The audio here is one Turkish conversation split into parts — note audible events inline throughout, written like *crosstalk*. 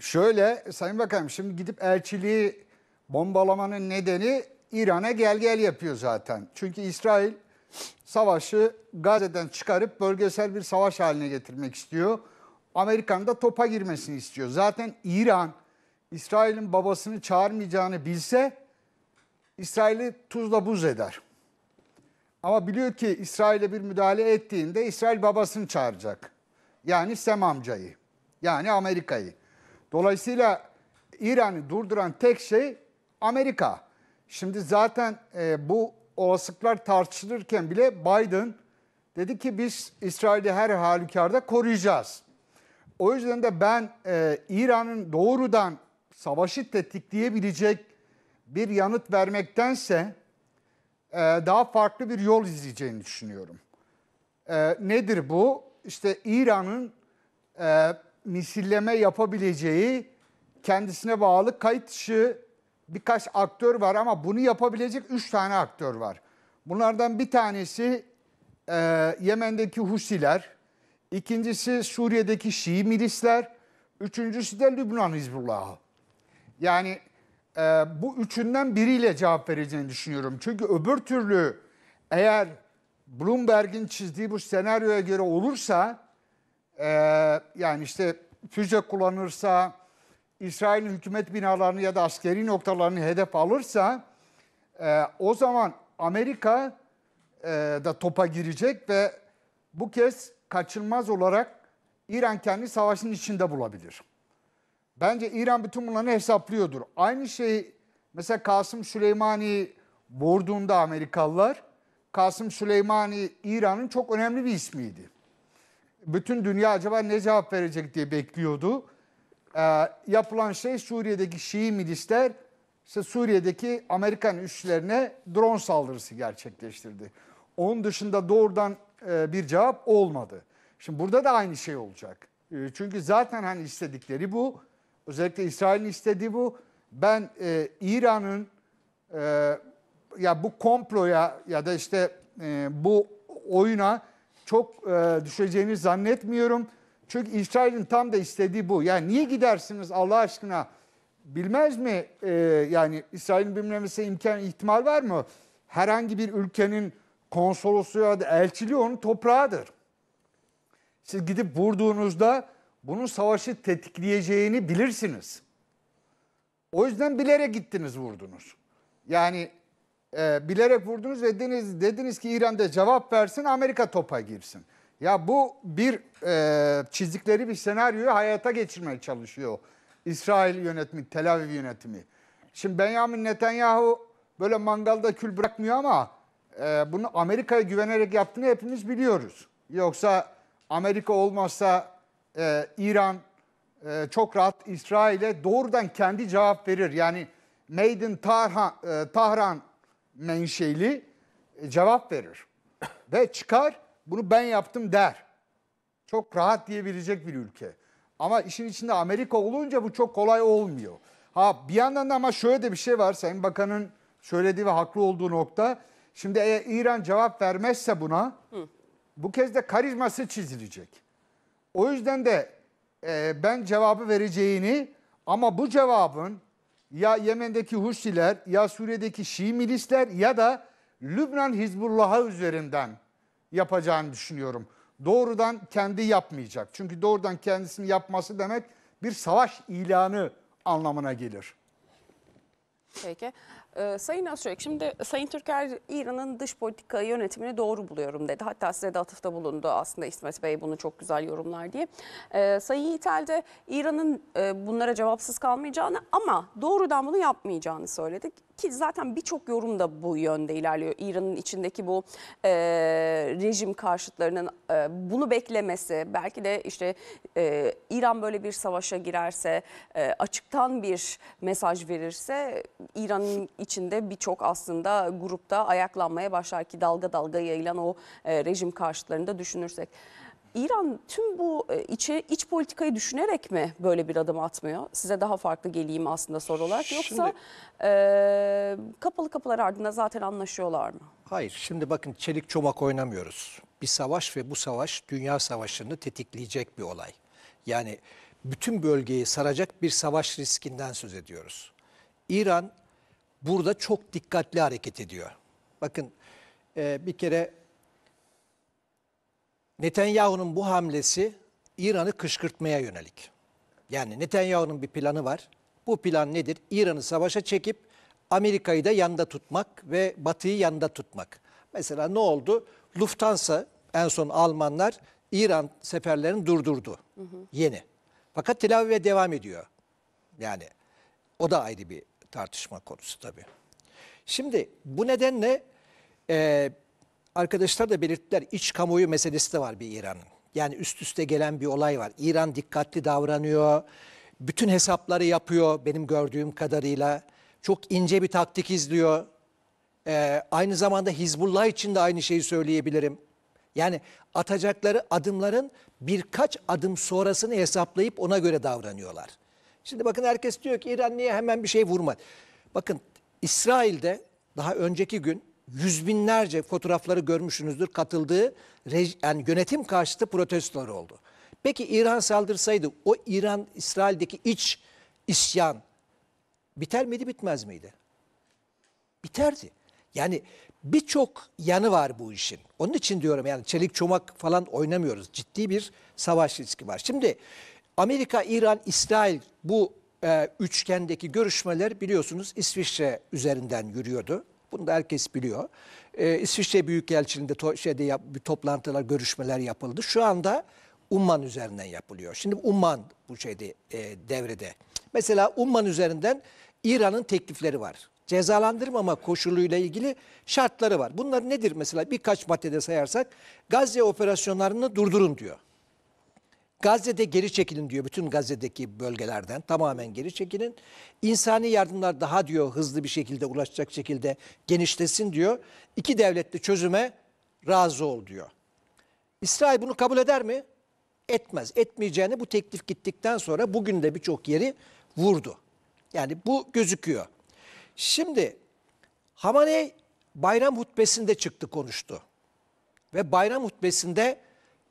Şöyle Sayın Bakanım şimdi gidip elçiliği bombalamanın nedeni İran'a gel gel yapıyor zaten. Çünkü İsrail savaşı Gazze'den çıkarıp bölgesel bir savaş haline getirmek istiyor. Amerika'nın da topa girmesini istiyor. Zaten İran İsrail'in babasını çağırmayacağını bilse İsrail'i tuzla buz eder. Ama biliyor ki İsrail'e bir müdahale ettiğinde İsrail babasını çağıracak. Yani Sem amcayı. Yani Amerika'yı. Dolayısıyla İran'ı durduran tek şey Amerika. Şimdi zaten e, bu olasılıklar tartışılırken bile Biden dedi ki biz İsrail'i her halükarda koruyacağız. O yüzden de ben e, İran'ın doğrudan savaşı tetikleyebilecek bir yanıt vermektense e, daha farklı bir yol izleyeceğini düşünüyorum. E, nedir bu? İşte İran'ın e, misilleme yapabileceği kendisine bağlı kayıt dışı birkaç aktör var ama bunu yapabilecek üç tane aktör var. Bunlardan bir tanesi e, Yemen'deki Husiler, ikincisi Suriye'deki Şii milisler, üçüncüsü de Lübnan Hizbullah'ı. Yani e, bu üçünden biriyle cevap vereceğini düşünüyorum. Çünkü öbür türlü eğer Bloomberg'in çizdiği bu senaryoya göre olursa ee, yani işte füze kullanırsa, İsrail hükümet binalarını ya da askeri noktalarını hedef alırsa e, o zaman Amerika e, da topa girecek ve bu kez kaçınılmaz olarak İran kendi savaşın içinde bulabilir. Bence İran bütün bunları hesaplıyordur. Aynı şey mesela Kasım Süleymani vurduğunda Amerikalılar, Kasım Süleymani İran'ın çok önemli bir ismiydi bütün dünya acaba ne cevap verecek diye bekliyordu. E, yapılan şey Suriye'deki Şii milisler işte Suriye'deki Amerikan üslerine drone saldırısı gerçekleştirdi. Onun dışında doğrudan e, bir cevap olmadı. Şimdi burada da aynı şey olacak. E, çünkü zaten hani istedikleri bu. Özellikle İsrail'in istediği bu. Ben e, İran'ın e, ya bu komploya ya da işte e, bu oyuna çok e, düşeceğini zannetmiyorum. Çünkü İsrail'in tam da istediği bu. Yani niye gidersiniz Allah aşkına? Bilmez mi? E, yani İsrail'in bilmemesi imkan ihtimal var mı? Herhangi bir ülkenin konsolosu ya da elçiliği onun toprağıdır. Siz gidip vurduğunuzda bunun savaşı tetikleyeceğini bilirsiniz. O yüzden bilerek gittiniz vurdunuz. Yani e, bilerek vurdunuz ve dediniz, dediniz ki İran'da cevap versin Amerika topa girsin. Ya bu bir e, çizdikleri bir senaryoyu hayata geçirmeye çalışıyor İsrail yönetimi, Tel Aviv yönetimi. Şimdi Benjamin Netanyahu böyle mangalda kül bırakmıyor ama e, bunu Amerika'ya güvenerek yaptığını hepimiz biliyoruz. Yoksa Amerika olmazsa e, İran e, çok rahat İsrail'e doğrudan kendi cevap verir. Yani Maiden Tarhan, e, Tahran menşeli e, cevap verir. Ve çıkar bunu ben yaptım der. Çok rahat diyebilecek bir ülke. Ama işin içinde Amerika olunca bu çok kolay olmuyor. Ha bir yandan da ama şöyle de bir şey var. Sayın Bakan'ın söylediği ve haklı olduğu nokta. Şimdi eğer İran cevap vermezse buna Hı. bu kez de karizması çizilecek. O yüzden de e, ben cevabı vereceğini ama bu cevabın ya Yemen'deki Husiler ya Suriye'deki Şii milisler ya da Lübnan Hizbullah'a üzerinden yapacağını düşünüyorum. Doğrudan kendi yapmayacak. Çünkü doğrudan kendisini yapması demek bir savaş ilanı anlamına gelir. Peki. Ee, Sayın Özçelik, şimdi Sayın Türker İran'ın dış politika yönetimini doğru buluyorum dedi. Hatta size de atıfta bulundu aslında İsmet Bey bunu çok güzel yorumlar diye. Ee, Sayın İtel de İran'ın e, bunlara cevapsız kalmayacağını ama doğrudan bunu yapmayacağını söyledi. Ki zaten birçok yorum da bu yönde ilerliyor. İran'ın içindeki bu e, rejim karşıtlarının e, bunu beklemesi, belki de işte e, İran böyle bir savaşa girerse, e, açıktan bir mesaj verirse İran'ın içinde birçok aslında grupta ayaklanmaya başlar ki dalga dalga yayılan o e, rejim karşıtlarında düşünürsek. İran tüm bu e, içi, iç politikayı düşünerek mi böyle bir adım atmıyor? Size daha farklı geleyim aslında soru olarak. Yoksa şimdi, e, kapalı kapılar ardında zaten anlaşıyorlar mı? Hayır. Şimdi bakın çelik çomak oynamıyoruz. Bir savaş ve bu savaş dünya savaşını tetikleyecek bir olay. Yani bütün bölgeyi saracak bir savaş riskinden söz ediyoruz. İran burada çok dikkatli hareket ediyor. Bakın e, bir kere Netanyahu'nun bu hamlesi İran'ı kışkırtmaya yönelik. Yani Netanyahu'nun bir planı var. Bu plan nedir? İran'ı savaşa çekip Amerika'yı da yanda tutmak ve Batı'yı yanda tutmak. Mesela ne oldu? Lufthansa en son Almanlar İran seferlerini durdurdu. Hı hı. Yeni. Fakat Tel Aviv'e devam ediyor. Yani o da ayrı bir tartışma konusu tabii. Şimdi bu nedenle e, arkadaşlar da belirttiler iç kamuoyu meselesi de var bir İran'ın. Yani üst üste gelen bir olay var. İran dikkatli davranıyor, bütün hesapları yapıyor benim gördüğüm kadarıyla. Çok ince bir taktik izliyor. E, aynı zamanda Hizbullah için de aynı şeyi söyleyebilirim. Yani atacakları adımların birkaç adım sonrasını hesaplayıp ona göre davranıyorlar. Şimdi bakın herkes diyor ki İran niye hemen bir şey vurmadı? Bakın İsrail'de daha önceki gün yüz binlerce fotoğrafları görmüşsünüzdür katıldığı yani yönetim karşıtı protestolar oldu. Peki İran saldırsaydı o İran İsrail'deki iç isyan biter miydi bitmez miydi? Biterdi. Yani birçok yanı var bu işin. Onun için diyorum yani çelik çomak falan oynamıyoruz. Ciddi bir savaş riski var. Şimdi Amerika, İran, İsrail bu e, üçgendeki görüşmeler biliyorsunuz İsviçre üzerinden yürüyordu. Bunu da herkes biliyor. Ee, İsviçre Büyükelçiliğinde to şeyde yap toplantılar, görüşmeler yapıldı. Şu anda Umman üzerinden yapılıyor. Şimdi Umman bu şeyde e, devrede. Mesela Umman üzerinden İran'ın teklifleri var. Cezalandırmama koşuluyla ilgili şartları var. Bunlar nedir mesela? Birkaç maddede sayarsak Gazze operasyonlarını durdurun diyor. Gazze'de geri çekilin diyor bütün Gazze'deki bölgelerden tamamen geri çekilin. İnsani yardımlar daha diyor hızlı bir şekilde ulaşacak şekilde genişlesin diyor. İki devletli çözüme razı ol diyor. İsrail bunu kabul eder mi? Etmez. Etmeyeceğini bu teklif gittikten sonra bugün de birçok yeri vurdu. Yani bu gözüküyor. Şimdi Hamaney bayram hutbesinde çıktı konuştu. Ve bayram hutbesinde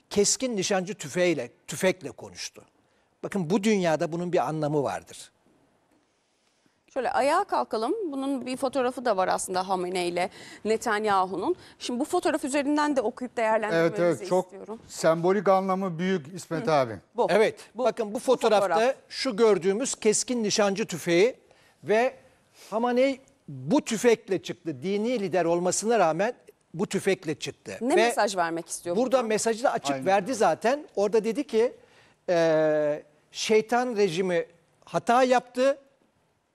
keskin nişancı tüfeğiyle, tüfekle konuştu. Bakın bu dünyada bunun bir anlamı vardır. Şöyle ayağa kalkalım. Bunun bir fotoğrafı da var aslında Hamene ile Netanyahu'nun. Şimdi bu fotoğraf üzerinden de okuyup değerlendirmenizi evet, evet, çok istiyorum. Sembolik anlamı büyük İsmet Hı. abi. Bu. Evet. Bu, bakın bu fotoğrafta bu fotoğraf. şu gördüğümüz keskin nişancı tüfeği ve Hamene bu tüfekle çıktı. Dini lider olmasına rağmen bu tüfekle çıktı. Ne Ve mesaj vermek istiyor? Burada, burada mesajı da açık Aynen. verdi zaten. Orada dedi ki e, şeytan rejimi hata yaptı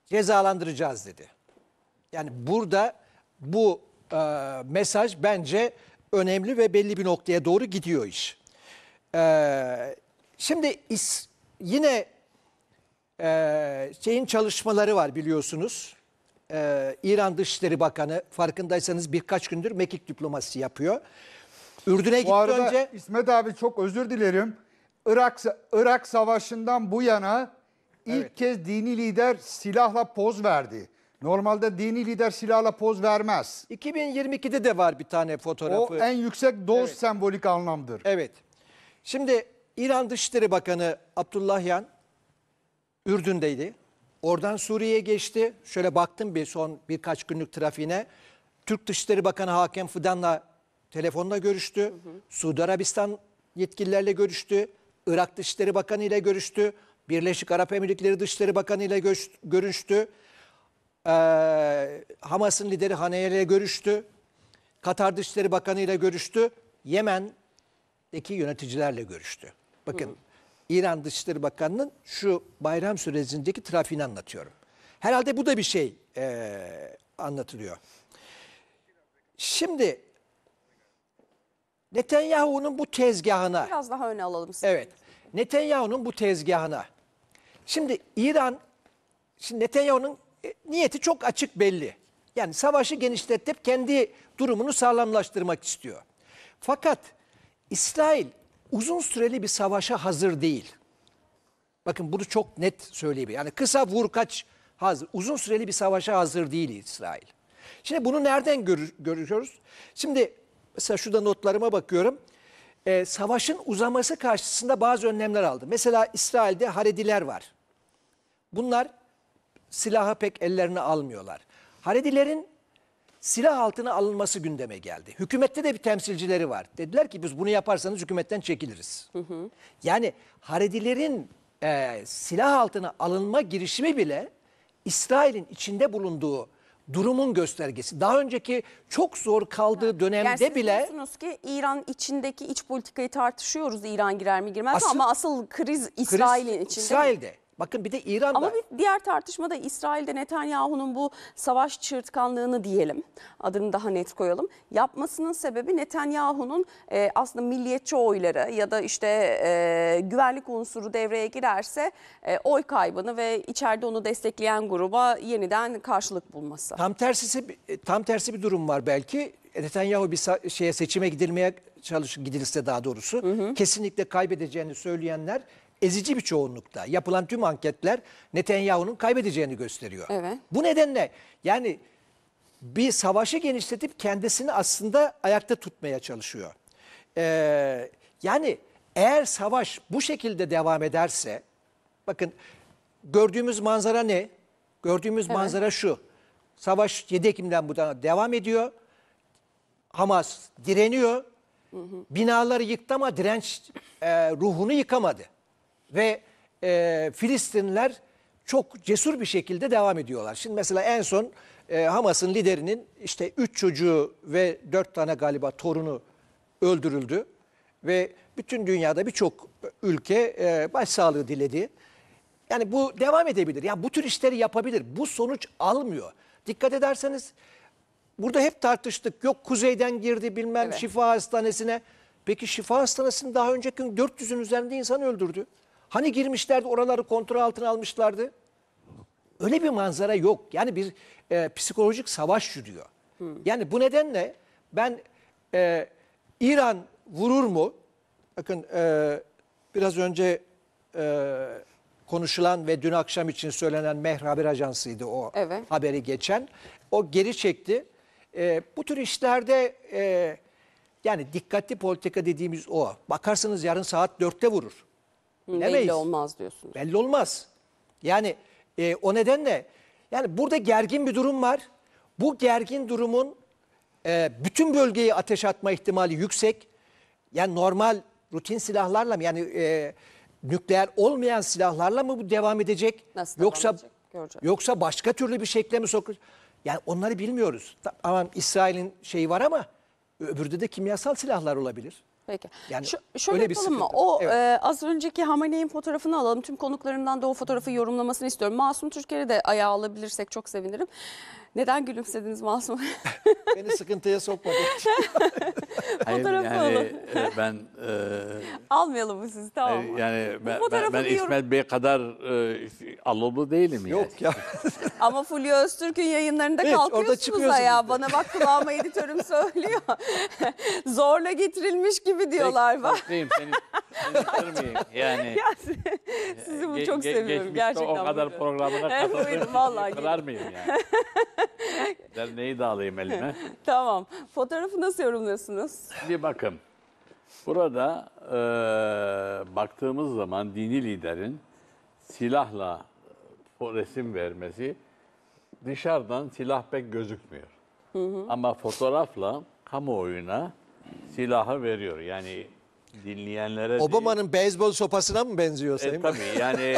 cezalandıracağız dedi. Yani burada bu e, mesaj bence önemli ve belli bir noktaya doğru gidiyor iş. E, şimdi is, yine e, şeyin çalışmaları var biliyorsunuz e, İran Dışişleri Bakanı farkındaysanız birkaç gündür mekik diplomasisi yapıyor. Ürdün'e gitti Bu arada önce. İsmet abi çok özür dilerim. Irak Irak Savaşı'ndan bu yana ilk Evet. kez dini lider silahla poz verdi. Normalde dini lider silahla poz vermez. 2022'de de var bir tane fotoğrafı. O en yüksek doz sembolik anlamdır. Evet. Şimdi İran Dışişleri Bakanı Abdullah Yan Ürdün'deydi. Oradan Suriye'ye geçti. Şöyle baktım bir son birkaç günlük trafiğine. Türk Dışişleri Bakanı Hakem Fidan'la telefonda görüştü. Hı hı. Suudi Arabistan yetkililerle görüştü. Irak Dışişleri Bakanı ile görüştü. Birleşik Arap Emirlikleri Dışişleri Bakanı ile görüştü. Ee, Hamas'ın lideri Haneye ile görüştü. Katar Dışişleri Bakanı ile görüştü. Yemen'deki yöneticilerle görüştü. Bakın hı hı. İran Dışişleri Bakanı'nın şu bayram sürecindeki trafiğini anlatıyorum. Herhalde bu da bir şey e, anlatılıyor. Şimdi Netanyahu'nun bu tezgahına... Biraz daha öne alalım sizi. Evet. Netanyahu'nun bu tezgahına. Şimdi İran, şimdi Netanyahu'nun e, niyeti çok açık belli. Yani savaşı genişletip kendi durumunu sağlamlaştırmak istiyor. Fakat İsrail uzun süreli bir savaşa hazır değil. Bakın bunu çok net söyleyebilirim. Yani kısa vur kaç hazır. Uzun süreli bir savaşa hazır değil İsrail. Şimdi bunu nereden gör görüyoruz? Şimdi mesela şurada notlarıma bakıyorum. Ee, savaşın uzaması karşısında bazı önlemler aldı. Mesela İsrail'de Harediler var. Bunlar silahı pek ellerine almıyorlar. Haredilerin silah altına alınması gündeme geldi. Hükümette de bir temsilcileri var. Dediler ki biz bunu yaparsanız hükümetten çekiliriz. Hı hı. Yani Haredilerin e, silah altına alınma girişimi bile İsrail'in içinde bulunduğu durumun göstergesi. Daha önceki çok zor kaldığı dönemde yani bile... diyorsunuz ki İran içindeki iç politikayı tartışıyoruz İran girer mi girmez asıl, ama asıl kriz İsrail'in içinde. İsrail'de. Bakın bir de İran'da. Ama bir diğer tartışmada İsrail'de Netanyahu'nun bu savaş çırtkanlığını diyelim adını daha net koyalım. Yapmasının sebebi Netanyahu'nun e, aslında milliyetçi oyları ya da işte e, güvenlik unsuru devreye girerse e, oy kaybını ve içeride onu destekleyen gruba yeniden karşılık bulması. Tam tersi e, tam tersi bir durum var belki. E, Netanyahu bir şeye seçime gidilmeye çalış gidilse daha doğrusu hı hı. kesinlikle kaybedeceğini söyleyenler ezici bir çoğunlukta yapılan tüm anketler Netanyahu'nun kaybedeceğini gösteriyor. Evet. Bu nedenle yani bir savaşı genişletip kendisini aslında ayakta tutmaya çalışıyor. Ee, yani eğer savaş bu şekilde devam ederse bakın gördüğümüz manzara ne? Gördüğümüz evet. manzara şu. Savaş 7 Ekim'den bu devam ediyor. Hamas direniyor. Hı hı. Binaları yıktı ama direnç e, ruhunu yıkamadı. Ve e, Filistinler çok cesur bir şekilde devam ediyorlar. Şimdi mesela en son e, Hamas'ın liderinin işte üç çocuğu ve dört tane galiba torunu öldürüldü. Ve bütün dünyada birçok ülke e, başsağlığı diledi. Yani bu devam edebilir. Yani bu tür işleri yapabilir. Bu sonuç almıyor. Dikkat ederseniz burada hep tartıştık. Yok kuzeyden girdi bilmem evet. şifa hastanesine. Peki şifa hastanesini daha önceki gün 400'ün üzerinde insan öldürdü. Hani girmişlerdi oraları kontrol altına almışlardı? Öyle bir manzara yok. Yani bir e, psikolojik savaş yürüyor. Hı. Yani bu nedenle ben e, İran vurur mu? Bakın e, biraz önce e, konuşulan ve dün akşam için söylenen Mehr Haber Ajansı'ydı o evet. haberi geçen. O geri çekti. E, bu tür işlerde e, yani dikkatli politika dediğimiz o. Bakarsanız yarın saat dörtte vurur. Bilemeyiz. Belli olmaz diyorsunuz. Belli olmaz. Yani e, o nedenle yani burada gergin bir durum var. Bu gergin durumun e, bütün bölgeyi ateş atma ihtimali yüksek. Yani normal rutin silahlarla mı yani e, nükleer olmayan silahlarla mı bu devam edecek? Nasıl devam yoksa edecek? Göreceğiz. yoksa başka türlü bir şekle mi sokur? Yani onları bilmiyoruz. Ama İsrail'in şeyi var ama öbürde de kimyasal silahlar olabilir. Peki. Yani Şu, şöyle öyle yapalım bir mı? O evet. e, az önceki Hamaney'in fotoğrafını alalım. Tüm konuklarından da o fotoğrafı yorumlamasını istiyorum. Masum Türker'i de ayağa alabilirsek çok sevinirim. Neden gülümsediniz Masum? *laughs* Beni sıkıntıya sokmadı. *laughs* fotoğrafı yani, alın. E, ben... E, Almayalım mı sizi tamam mı? Yani ben, ben, ben İsmet Bey kadar e, alolu değilim yani. Yok ya. *laughs* Ama Fulya Öztürk'ün yayınlarında Evet, orada kalkıyorsunuz çıkıyorsunuz ayağa. bir Bana bak kulağıma editörüm söylüyor. *laughs* Zorla getirilmiş gibi diyorlar. Bak. Değil, seni yani. Ya, sizi bu ge- çok ge- seviyorum geçmişte gerçekten. o kadar buyurun. programına Evet, vallahi yıkılar mıyım yani? Derneği *laughs* de alayım elime. Tamam. Fotoğrafı nasıl yorumluyorsunuz? Bir bakın. Burada eee, baktığımız zaman dini liderin silahla resim vermesi dışarıdan silah pek gözükmüyor. Hı hı. Ama fotoğrafla kamuoyuna silahı veriyor. Yani dinleyenlere... Obama'nın beyzbol sopasına mı benziyor e, Sayın e, Tabii yani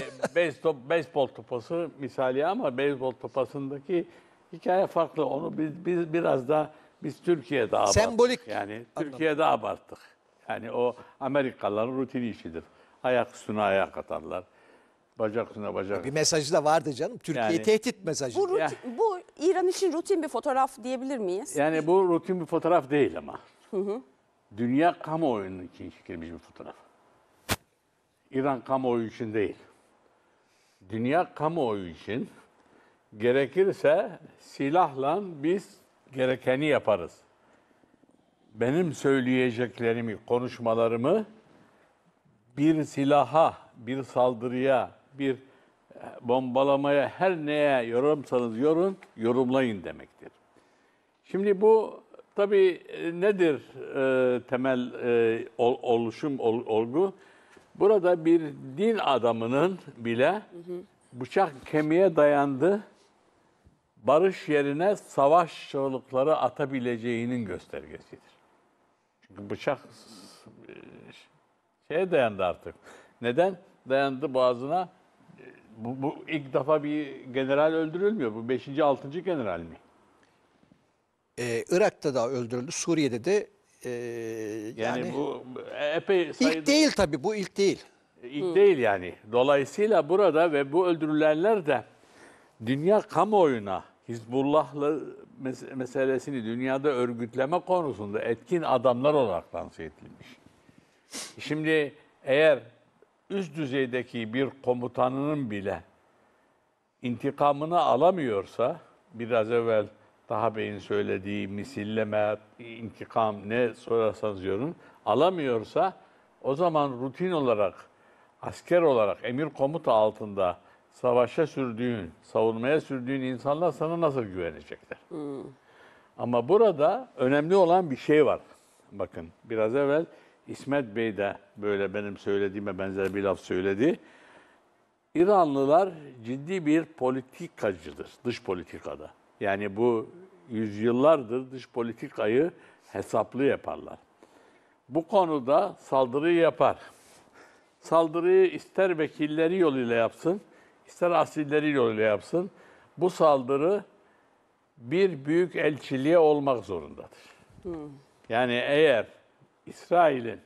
beyzbol, topası misali ama beyzbol topasındaki hikaye farklı. Onu biz, biz biraz da biz Türkiye'de abarttık. Sembolik. Yani Anladım. Türkiye'de abarttık. Yani o Amerikalıların rutin işidir. Ayak üstüne ayak atarlar. Bacaksına bacak. Bir mesajı da vardı canım. Türkiye Yani- tehdit mesajı. Bu, rutin, bu İran için rutin bir fotoğraf diyebilir miyiz? Yani bu rutin bir fotoğraf değil ama. Dünya kamuoyunun için çekilmiş bir fotoğraf. İran kamuoyu için değil. Dünya kamuoyu için gerekirse silahla biz gerekeni yaparız. Benim söyleyeceklerimi, konuşmalarımı bir silaha, bir saldırıya bir e, bombalamaya her neye yorumsanız yorun, yorumlayın demektir. Şimdi bu tabii e, nedir e, temel e, ol, oluşum, ol, olgu? Burada bir din adamının bile bıçak kemiğe dayandı, barış yerine savaş çığlıkları atabileceğinin göstergesidir. Çünkü bıçak e, şeye dayandı artık. Neden? Dayandı boğazına, bu, bu ilk defa bir general öldürülmüyor. Bu 5. 6. general mi? Ee, Irak'ta da öldürüldü, Suriye'de de e, yani, yani bu epey sayıda... ilk değil tabii bu ilk değil. İlk Hı. değil yani. Dolayısıyla burada ve bu öldürülenler de dünya kamuoyuna Hizbullah'la mes- meselesini dünyada örgütleme konusunda etkin adamlar olarak lanse edilmiş. Şimdi eğer üst düzeydeki bir komutanının bile intikamını alamıyorsa, biraz evvel daha Bey'in söylediği misilleme, intikam ne sorarsanız diyorum, alamıyorsa o zaman rutin olarak, asker olarak, emir komuta altında savaşa sürdüğün, savunmaya sürdüğün insanlar sana nasıl güvenecekler? Hmm. Ama burada önemli olan bir şey var. Bakın biraz evvel İsmet Bey de böyle benim söylediğime benzer bir laf söyledi. İranlılar ciddi bir politikacıdır dış politikada. Yani bu yüzyıllardır dış politikayı hesaplı yaparlar. Bu konuda saldırı yapar. Saldırıyı ister vekilleri yoluyla yapsın, ister asilleri yoluyla yapsın. Bu saldırı bir büyük elçiliğe olmak zorundadır. Hmm. Yani eğer İsrail'in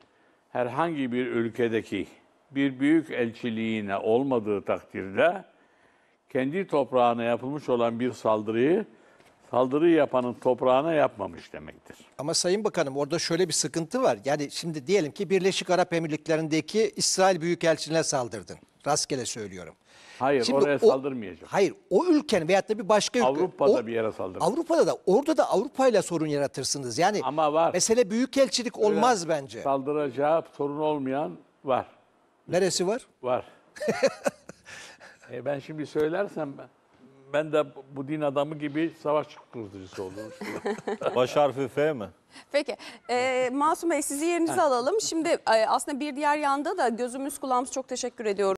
herhangi bir ülkedeki bir büyük elçiliğine olmadığı takdirde kendi toprağına yapılmış olan bir saldırıyı saldırı yapanın toprağına yapmamış demektir. Ama Sayın Bakanım orada şöyle bir sıkıntı var. Yani şimdi diyelim ki Birleşik Arap Emirlikleri'ndeki İsrail Büyükelçiliğine saldırdın. Rastgele söylüyorum. Hayır Şimdi oraya o, saldırmayacak. Hayır o ülken veyahut da bir başka ülke. Avrupa'da o, bir yere saldırır. Avrupa'da da orada da Avrupa ile sorun yaratırsınız. Yani Ama var. mesele büyükelçilik olmaz bence. Saldıracağı sorun olmayan var. Neresi var? Var. *laughs* e ben şimdi söylersem ben ben de bu din adamı gibi savaş kurducusu oldum. *laughs* Baş harfi F mi? Peki. E, Masum Bey sizi yerinize alalım. Şimdi e, aslında bir diğer yanda da gözümüz kulağımız çok teşekkür ediyoruz.